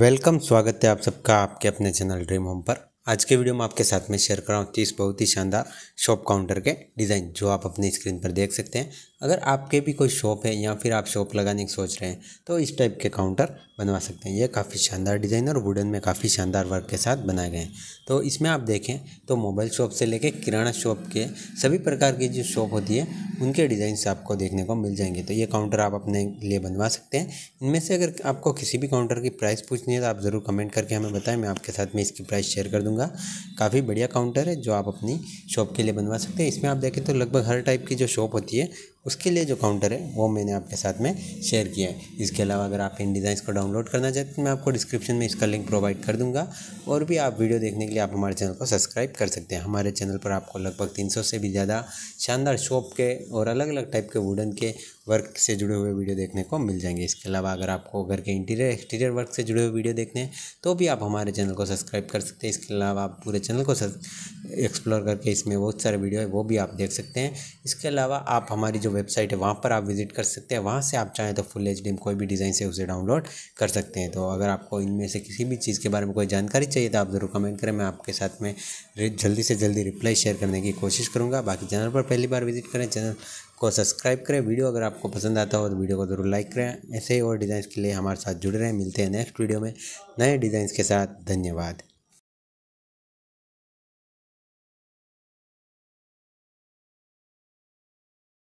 welcome स्वागत है आप सबका आपके अपने चैनल ड्रीम होम पर आज के वीडियो में आपके साथ में शेयर कर रहा हूँ तीस बहुत ही शानदार शॉप काउंटर के डिज़ाइन जो आप अपनी स्क्रीन पर देख सकते हैं अगर आपके भी कोई शॉप है या फिर आप शॉप लगाने की सोच रहे हैं तो इस टाइप के काउंटर बनवा सकते हैं ये काफ़ी शानदार डिज़ाइन और वुडन में काफ़ी शानदार वर्क के साथ बनाए गए हैं तो इसमें आप देखें तो मोबाइल शॉप से लेकर किराना शॉप के सभी प्रकार की जो शॉप होती है उनके डिज़ाइन आपको देखने को मिल जाएंगे तो ये काउंटर आप अपने लिए बनवा सकते हैं इनमें से अगर आपको किसी भी काउंटर की प्राइस पूछनी है तो आप ज़रूर कमेंट करके हमें बताएं मैं आपके साथ में इसकी प्राइस शेयर कर दूँगा दूंगा काफ़ी बढ़िया काउंटर है जो आप अपनी शॉप के लिए बनवा सकते हैं इसमें आप देखें तो लगभग हर टाइप की जो शॉप होती है उसके लिए जो काउंटर है वो मैंने आपके साथ में शेयर किया है इसके अलावा अगर आप इन डिज़ाइंस को डाउनलोड करना चाहते हैं तो मैं आपको डिस्क्रिप्शन में इसका लिंक प्रोवाइड कर दूंगा और भी आप वीडियो देखने के लिए आप हमारे चैनल को सब्सक्राइब कर सकते हैं हमारे चैनल पर आपको लगभग तीन से भी ज़्यादा शानदार शॉप के और अलग अलग टाइप के वुडन के वर्क से जुड़े हुए वीडियो देखने को मिल जाएंगे इसके अलावा अगर आपको घर के इंटीरियर एक्सटीरियर वर्क से जुड़े हुए वीडियो देखने हैं तो भी आप हमारे चैनल को सब्सक्राइब कर सकते हैं इसके अलावा आप पूरे चैनल को एक्सप्लोर करके इसमें बहुत सारे वीडियो है वो भी आप देख सकते हैं इसके अलावा आप हमारी जो वेबसाइट है वहाँ पर आप विजिट कर सकते हैं वहाँ से आप चाहें तो फुल एच कोई भी डिज़ाइन से उसे डाउनलोड कर सकते हैं तो अगर आपको इनमें से किसी भी चीज़ के बारे में कोई जानकारी चाहिए तो आप ज़रूर कमेंट करें मैं आपके साथ में जल्दी से जल्दी रिप्लाई शेयर करने की कोशिश करूँगा बाकी चैनल पर पहली बार विजिट करें चैनल को सब्सक्राइब करें वीडियो अगर आपको पसंद आता हो तो वीडियो को ज़रूर लाइक करें ऐसे ही और डिज़ाइन के लिए हमारे साथ जुड़े रहें मिलते हैं नेक्स्ट वीडियो में नए डिज़ाइन के साथ धन्यवाद